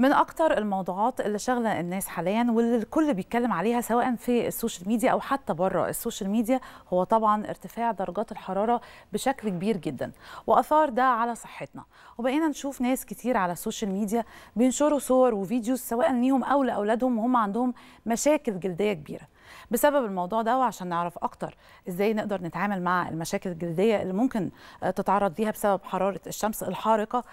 من اكتر الموضوعات اللي شاغله الناس حاليا واللي الكل بيتكلم عليها سواء في السوشيال ميديا او حتى بره السوشيال ميديا هو طبعا ارتفاع درجات الحراره بشكل كبير جدا واثار ده على صحتنا وبقينا نشوف ناس كتير على السوشيال ميديا بينشروا صور وفيديوز سواء ليهم او لاولادهم وهم عندهم مشاكل جلديه كبيره بسبب الموضوع ده وعشان نعرف اكتر ازاي نقدر نتعامل مع المشاكل الجلديه اللي ممكن تتعرض ليها بسبب حراره الشمس الحارقه